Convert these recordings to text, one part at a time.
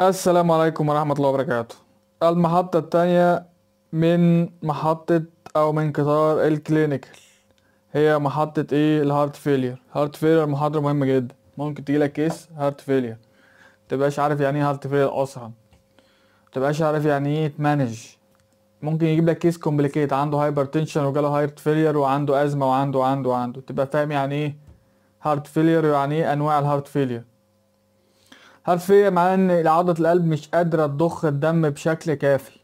السلام عليكم ورحمة الله وبركاته المحطة التانية من محطة أو من قطار الكلينيكال هي محطة ايه الهارت فيلير هارت فيلير محاضرة مهمة جدا ممكن تجيلك كيس هارت فيلير متبقاش عارف يعني ايه هارت فيلير أصلا متبقاش عارف يعني ايه تمانج ممكن يجيب لك كيس كومبليكيت عنده هايبر تنشن وجاله هارت فيلير وعنده أزمة وعنده وعنده وعنده تبقى فاهم يعني ايه هارت فيلير ويعني ايه أنواع الهارت فيلير حرفيا مع ان عضلة القلب مش قادرة تضخ الدم بشكل كافي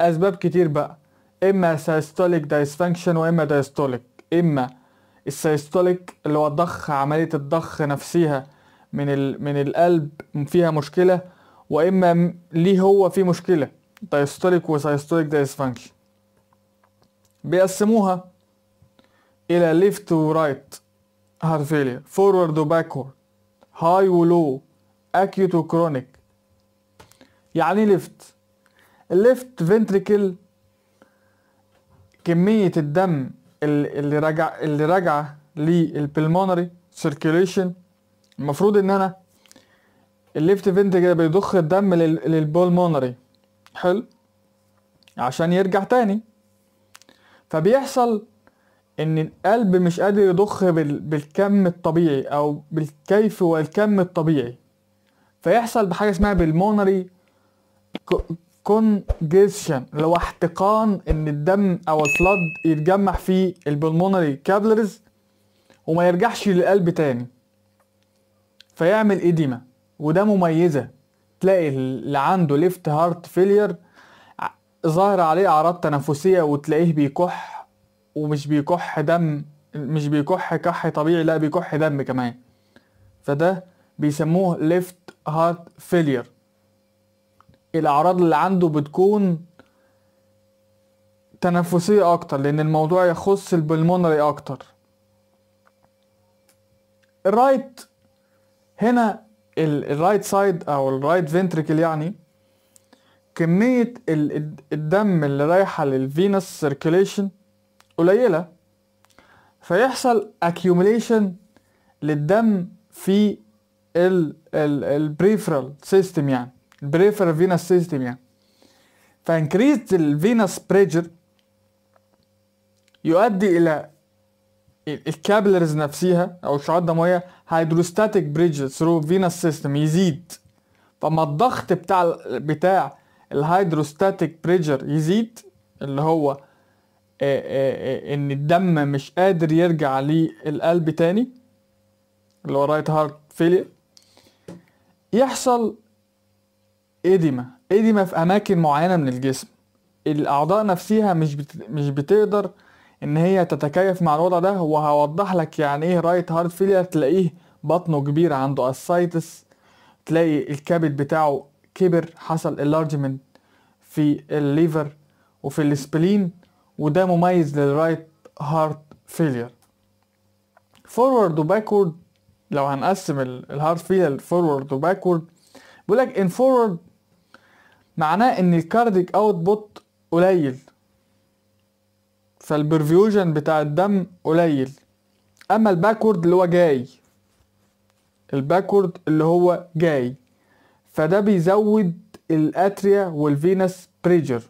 اسباب كتير بقى اما سيستوليك دايسفانكشن واما دايستوليك اما السيستوليك اللي هو الضخ عملية الضخ نفسها من ال... من القلب فيها مشكلة واما ليه هو في مشكلة دايستوليك وسيستوليك دايسفانكشن بيقسموها الى ليفت ورايت هارت فيلير فورورد وباكورد هاي ولو اكيوت وكرونيك يعني ليفت الليفت فنتريكل كمية الدم اللي راجع اللي راجع للبلمونري سيركيليشن المفروض ان انا الليفت فنتريكل بيضخ الدم للبلمونري حلو عشان يرجع تاني فبيحصل ان القلب مش قادر يضخ بالكم الطبيعي او بالكيف والكم الطبيعي فيحصل بحاجه اسمها بالمونري كونجيشن اللي هو احتقان ان الدم او الفلاد يتجمع في البلمونري كابلرز وما يرجعش للقلب تاني فيعمل ايديما وده مميزه تلاقي اللي عنده ليفت هارت فيلير ظاهر عليه اعراض تنفسيه وتلاقيه بيكح ومش بيكح دم مش بيكح كح طبيعي لا بيكح دم كمان فده بيسموه ليفت هارت فيلير الاعراض اللي عنده بتكون تنفسية اكتر لان الموضوع يخص البلمونري اكتر الرايت هنا الرايت سايد او الرايت فنتريكل يعني كمية الدم اللي رايحة للفينس سيركيليشن قليلة فيحصل accumulation للدم في البريفرال سيستم يعني البريفرال فينس سيستم يعني فانكريزد الفينس بريجر يؤدي الى الكابلرز نفسها او الشعاب الدمويه هيدروستاتيك بريدج ثرو فينس سيستم يزيد فما الضغط بتاع بتاع الهيدروستاتيك بريجر يزيد اللي هو ان الدم مش قادر يرجع للقلب تاني اللي هو رايت هارت فيلير يحصل إديمة إديمة في أماكن معينة من الجسم الأعضاء نفسها مش بت... مش بتقدر إن هي تتكيف مع الوضع ده وهوضح لك يعني إيه رايت هارت فيلير تلاقيه بطنه كبير عنده أسايتس تلاقي الكبد بتاعه كبر حصل اللارجمنت في الليفر وفي السبلين وده مميز للرايت هارت فيلير فورورد وباكورد لو هنقسم الهارد فيل فورورد وباكورد بيقول لك ان فورورد معناه ان الكارديك بوت قليل فالبرفيوجن بتاع الدم قليل اما الباكورد اللي هو جاي الباكورد اللي هو جاي فده بيزود الاتريا والفينس بريجر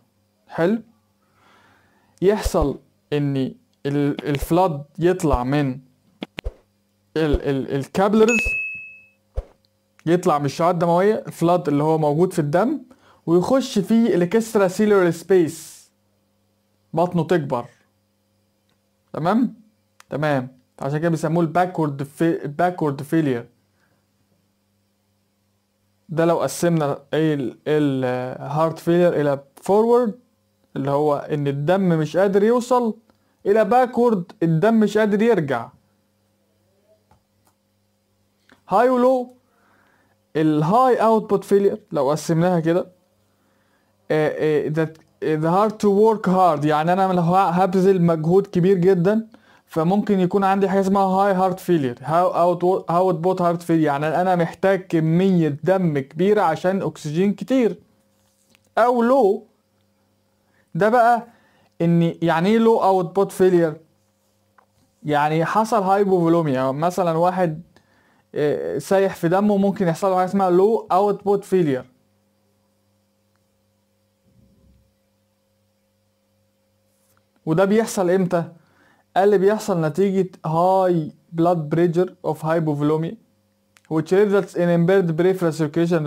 حلو يحصل ان الفلاد يطلع من الكابلرز يطلع من الشعاعات الدمويه الفلاد اللي هو موجود في الدم ويخش في الاكسترا سيلور سبيس بطنه تكبر تمام تمام عشان كده بيسموه الباكورد في الباكورد فيلير ده لو قسمنا ايه ال الهارت فيلير الى فورورد اللي هو ان الدم مش قادر يوصل الى باكورد الدم مش قادر يرجع هاي ولو الهاي اوتبوت فيلير لو قسمناها كده ذات هارد تو ورك هارد يعني انا لو هبذل مجهود كبير جدا فممكن يكون عندي حاجه اسمها هاي هارت فيلير هاو اوت بوت هارت فيلير يعني انا محتاج كميه دم كبيره عشان اكسجين كتير او لو ده بقى ان يعني ايه لو اوت بوت فيلير يعني حصل هايبوفولوميا مثلا واحد سايح في دمه ممكن يحصل له حاجه اسمها لو اوتبوت فيلير وده بيحصل امتى قال لي بيحصل نتيجه هاي بلاد بريجر اوف هايبوفولوميا which results in impaired peripheral circulation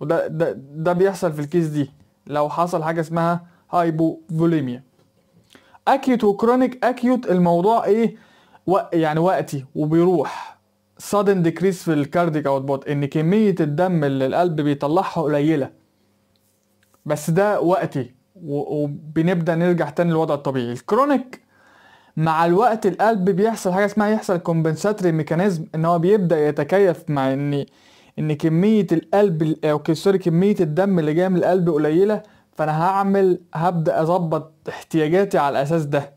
وده ده, ده بيحصل في الكيس دي لو حصل حاجه اسمها هايبوفوليميا اكيوت وكرونيك اكيوت الموضوع ايه و... يعني وقتي وبيروح sudden decrease في الكارديك اوتبوت ان كميه الدم اللي القلب بيطلعها قليله بس ده وقتي وبنبدا نرجع تاني للوضع الطبيعي الكرونيك مع الوقت القلب بيحصل حاجه اسمها يحصل كومبنساتري ميكانيزم ان هو بيبدا يتكيف مع ان ان كميه القلب او سوري كميه الدم اللي جايه من القلب قليله فانا هعمل هبدا اظبط احتياجاتي على الاساس ده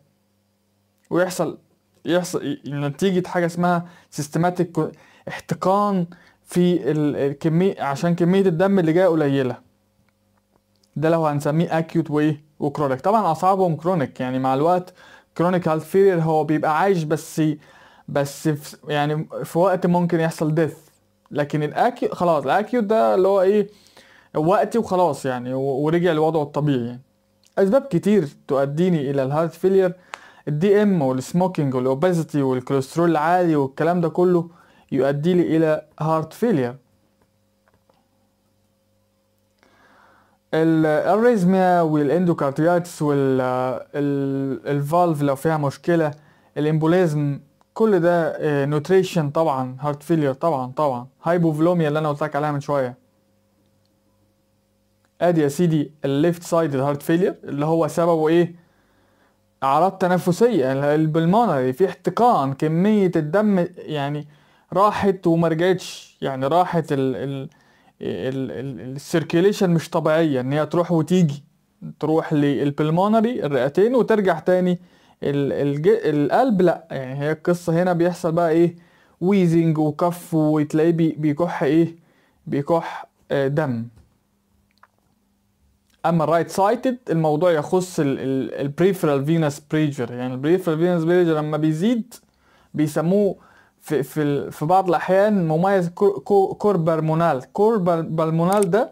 ويحصل يحصل نتيجه حاجه اسمها سيستماتيك احتقان في الكميه عشان كميه الدم اللي جايه قليله ده لو هنسميه اكيوت وايه وكرونيك طبعا اصعبهم كرونيك يعني مع الوقت كرونيك هالت فيلير هو بيبقى عايش بس بس في يعني في وقت ممكن يحصل ديث لكن الاكيو خلاص الاكيوت ده اللي هو ايه وقتي وخلاص يعني ورجع لوضعه الطبيعي يعني. اسباب كتير تؤديني الى الهارت فيلير الدي ام والسموكينج والاوبيزيتي والكوليسترول العالي والكلام ده كله يؤدي لي الى هارت فيلير الاريزميا والاندوكاردياتس والفالف لو فيها مشكلة الامبوليزم كل ده نوتريشن آه، طبعا هارت فيلير طبعا طبعا هايبوفلوميا اللي انا قلت لك عليها من شويه ادي يا سيدي الليفت سايد هارت فيلير اللي هو سببه ايه اعراض تنفسيه البلمونري في احتقان كميه الدم يعني راحت وما رجعتش يعني راحت ال ال السيركيليشن مش طبيعيه ان هي تروح وتيجي تروح للبلمونري الرئتين وترجع تاني ال الج... القلب لا يعني هي القصه هنا بيحصل بقى ايه ويزنج وكف وتلاقيه بيكح ايه بيكح آه، دم اما الرايت سايتد الموضوع يخص البريفرال فينس بريجر يعني البريفرال فينس بريجر لما بيزيد بيسموه في في في بعض الاحيان مميز كوربرمونال كوربرمونال ده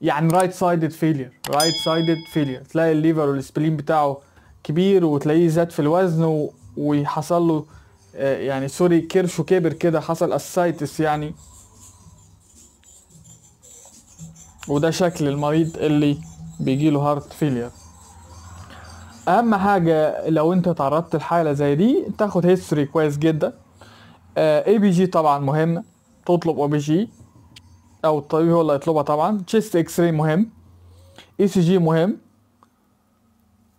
يعني رايت سايدد فيلير رايت سايدد فيلير تلاقي الليفر والسبلين بتاعه كبير وتلاقيه زاد في الوزن ويحصل له آه، يعني سوري كرشه كبر كده حصل اسايتس يعني وده شكل المريض اللي بيجي له هارت فيلير اهم حاجه لو انت تعرضت لحاله زي دي تاخد هيستوري كويس جدا اي بي جي طبعا مهم تطلب او بي جي او الطبيب هو اللي هيطلبها طبعا تشيست اكس راي مهم اي سي جي مهم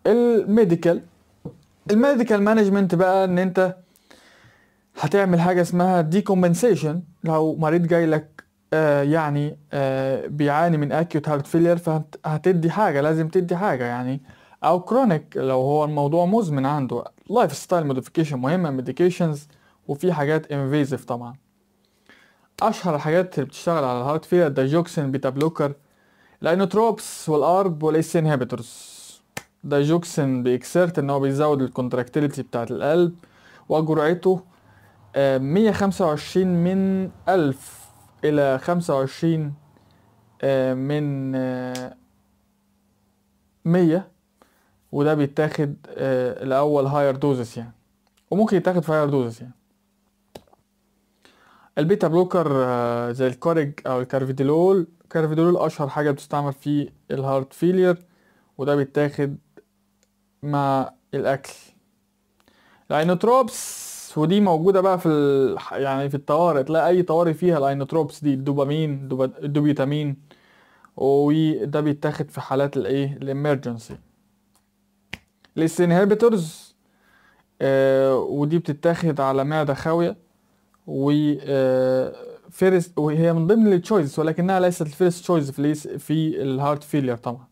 الميديكال الميديكال مانجمنت بقى ان انت هتعمل حاجه اسمها دي كومبنسيشن لو مريض جاي لك آه، يعني آه، بيعاني من اكيوت هارت فيلير فهتدي حاجه لازم تدي حاجه يعني او كرونيك لو هو الموضوع مزمن عنده لايف ستايل موديفيكيشن مهمه ميديكيشنز وفي حاجات انفيزيف طبعا اشهر الحاجات اللي بتشتغل على الهارت فيلير جوكسن بيتا بلوكر الانوتروبس والارب والايس انهبيتورز جوكسن بيكسرت ان هو بيزود الكونتراكتيليتي بتاعه القلب وجرعته 125 آه، من 1000 إلى خمسة وعشرين آه، من آه، مية وده بيتاخد آه، الأول هاير دوزس يعني وممكن يتاخد في هاير دوزس يعني البيتا بلوكر زي الكوريج أو الكارفيدولول الكارفيديلول أشهر حاجة بتستعمل في الهارت فيلير وده بيتاخد مع الأكل الأينوتروبس ودي موجوده بقى في ال... يعني في الطوارئ تلاقي اي طوارئ فيها الاينوتروبس دي الدوبامين دوب... الدوبيتامين وده بيتاخد في حالات الايه الامرجنسي الاس آه ودي بتتاخد على معده خاويه و فيرست آه، وهي من ضمن التشويز ولكنها ليست الفيرست تشويز في في الهارت فيلير طبعا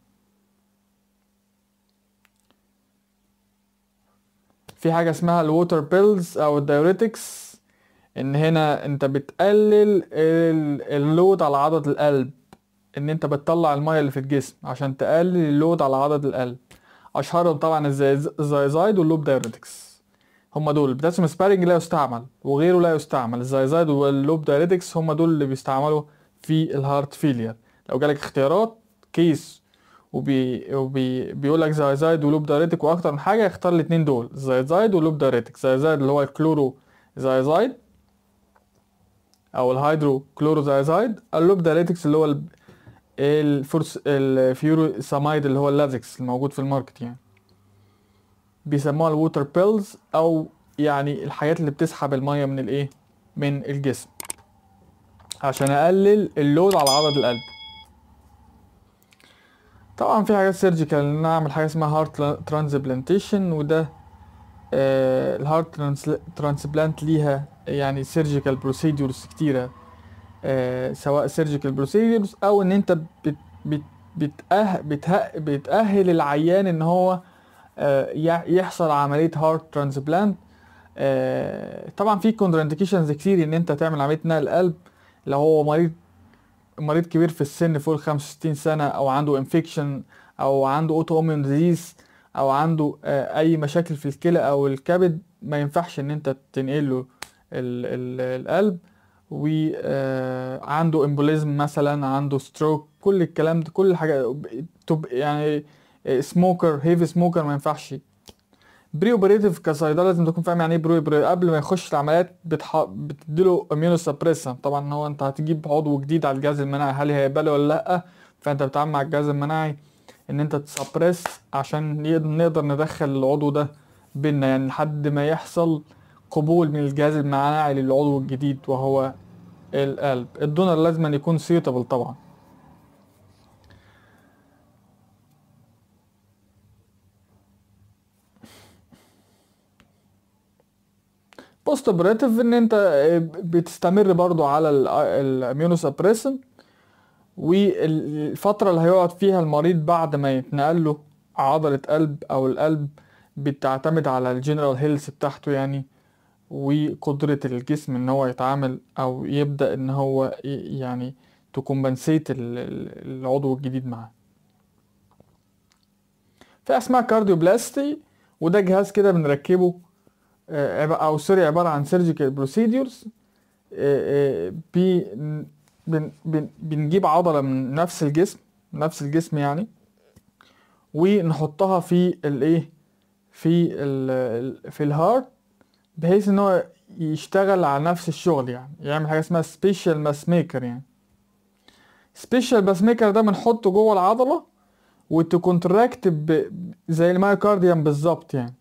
في حاجه اسمها الووتر بيلز او الديوريتكس ان هنا انت بتقلل اللود على عضله القلب ان انت بتطلع الميه اللي في الجسم عشان تقلل اللود على عضله القلب اشهرهم طبعا الزيزايد واللوب دايوريتكس هما دول البوتاسيوم سبارنج لا يستعمل وغيره لا يستعمل الزيزايد واللوب دايوريتكس هما دول اللي بيستعملوا في الهارت فيلير لو جالك اختيارات كيس وبي... وبي... بيقول لك زايد ولوب دايريتك واكتر من حاجه اختار الاثنين دول زايد ولوب دايريتك زايد اللي هو الكلورو زايد او الهيدرو كلورو زايد اللوب دايريتكس اللي هو الفورس الفيورو سامايد اللي هو اللازكس الموجود في الماركت يعني بيسموها الووتر بيلز او يعني الحاجات اللي بتسحب الميه من الايه من الجسم عشان اقلل اللود على عضله القلب طبعا في حاجات سيرجيكال نعمل حاجه اسمها هارت ترانسبلانتيشن وده آه الهارت ترانسبلانت ليها يعني سيرجيكال بروسيدورز كتيره آه سواء سيرجيكال بروسيدورز او ان انت بت بت بتأه بتأه بتأهل العيان ان هو آه يحصل عمليه هارت آه، ترانسبلانت طبعا في كونترانديكيشنز كتير ان انت تعمل عمليه نقل قلب لو هو مريض مريض كبير في السن فوق ال 65 سنه او عنده انفكشن او عنده اوتو اوميون ديزيز او عنده آه، اي مشاكل في الكلى او الكبد ما ينفعش ان انت تنقل له القلب وعنده آه، امبوليزم مثلا عنده ستروك كل الكلام ده كل حاجه يعني سموكر هيفي سموكر ما ينفعش بري اوبريتيف كصيدله لازم تكون فاهم يعني ايه بري اوبريتيف قبل ما يخش العمليات بتح... بتديله اميونوسبريسن طبعا هو انت هتجيب عضو جديد على الجهاز المناعي هل هيقبله ولا لا فانت بتتعامل مع الجهاز المناعي ان انت تسبريس عشان نقدر ندخل العضو ده بينا يعني لحد ما يحصل قبول من الجهاز المناعي للعضو الجديد وهو القلب الدونر لازم يكون سيتابل طبعا اوبريتيف ان انت آه، بتستمر برضو على آه، سابريسن والفتره اللي هيقعد فيها المريض بعد ما يتنقل له عضله قلب او القلب بتعتمد على الجنرال هيلث بتاعته يعني وقدرة الجسم ان هو يتعامل او يبدأ ان هو يعني تكمبنسيت العضو الجديد معاه في اسمها كارديوبلاستي وده جهاز كده بنركبه آه، او سوري عباره عن سيرجيكال آه، آه، بي بن بن بنجيب عضله من نفس الجسم نفس الجسم يعني ونحطها في الايه في الـ في الهارت بحيث ان هو يشتغل على نفس الشغل يعني يعمل حاجه اسمها سبيشال ماس ميكر يعني سبيشال ماس ميكر ده بنحطه جوه العضله وتكونتراكت زي المايوكارديوم بالظبط يعني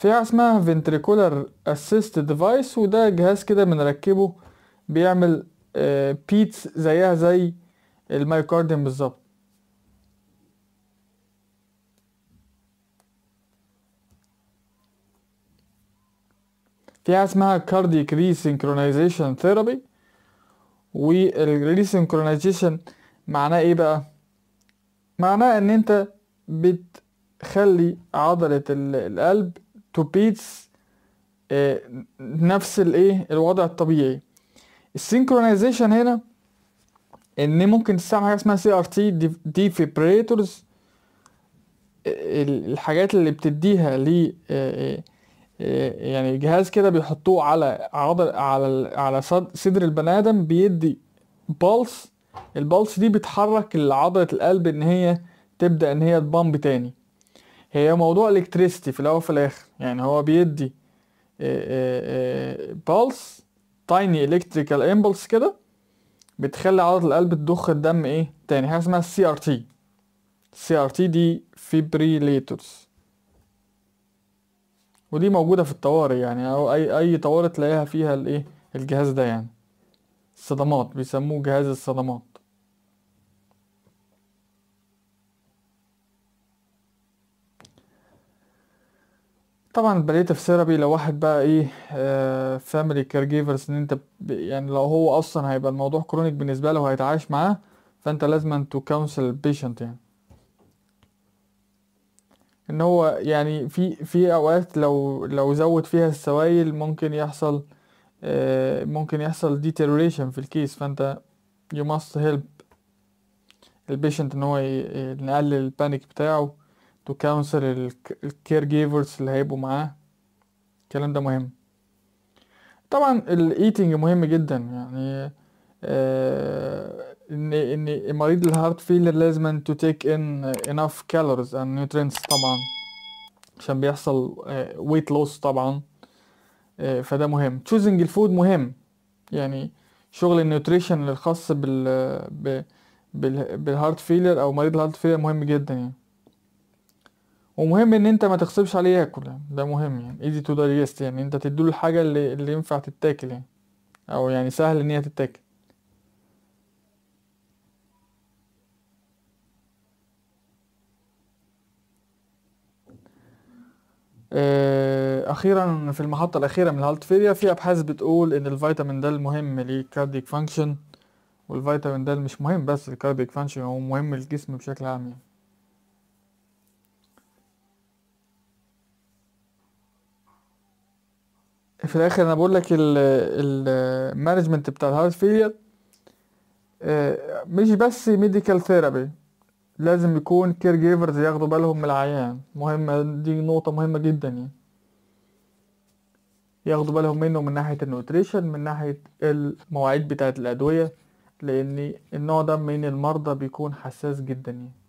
في حاجه اسمها ventricular assist device وده جهاز كده بنركبه بيعمل بيتس آه، زيها زي المايوكارديوم بالظبط في حاجه اسمها cardiac resynchronization therapy resynchronization معناه ايه بقى معناه ان انت بتخلي عضله القلب تو بيتس eh, نفس الايه الوضع الطبيعي السينكرونايزيشن هنا ان ممكن تستعمل حاجه اسمها سي ار تي ديفيبريتورز الحاجات اللي بتديها ل إيه، إيه، يعني جهاز كده بيحطوه على عضل على على صدر البني ادم بيدي بالس البلس دي بتحرك عضله القلب ان هي تبدا ان هي تبامب تاني هي موضوع الكتريستي في الاول وفي الاخر يعني هو بيدي بالس تايني الكتريكال امبلس كده بتخلي عضله القلب تضخ الدم ايه تاني حاجه اسمها السي ار تي السي ار تي دي فيبريليتورز ودي موجوده في الطوارئ يعني او اي اي طوارئ تلاقيها فيها الايه الجهاز ده يعني الصدمات بيسموه جهاز الصدمات طبعا الباليتيف ثيرابي لو واحد بقى ايه فاميلي كير جيفرز ان انت يعني لو هو اصلا هيبقى الموضوع كرونيك بالنسبه له وهيتعايش معاه فانت لازم تو كونسل البيشنت يعني ان هو يعني في في اوقات لو لو زود فيها السوائل ممكن يحصل آه ممكن يحصل deterioration في الكيس فانت يو ماست هيلب البيشنت ان هو نقلل البانيك بتاعه تو كونسل الكير جيفرز اللي هيبقوا معاه الكلام ده مهم طبعا الايتنج مهم جدا يعني آه ان ان مريض الهارت فيلر لازم تو تيك ان enough calories and nutrients طبعا عشان بيحصل ويت آه، لوس طبعا آه، فده مهم choosing الفود مهم يعني شغل النيوتريشن الخاص بال بالهارت فيلر او مريض الهارت فيلر مهم جدا يعني ومهم ان انت ما تغصبش عليه ياكل يعني ده مهم يعني ايزي تو دايجست يعني انت تديله الحاجه اللي, اللي ينفع تتاكل يعني او يعني سهل ان هي تتاكل آه، اخيرا في المحطه الاخيره من الهالتفيريا في ابحاث بتقول ان الفيتامين ده المهم للكارديك فانكشن والفيتامين ده مش مهم بس للكارديك فانكشن هو مهم للجسم بشكل عام يعني في الاخر انا بقول لك المانجمنت بتاع الهارت فيلير آه، مش بس ميديكال ثيرابي لازم يكون كير جيفرز ياخدوا بالهم من العيان مهمة دي نقطة مهمة جدا يعني ياخدوا بالهم منه من ناحية النوتريشن من ناحية المواعيد بتاعة الأدوية لأن النوع ده من المرضى بيكون حساس جدا يعني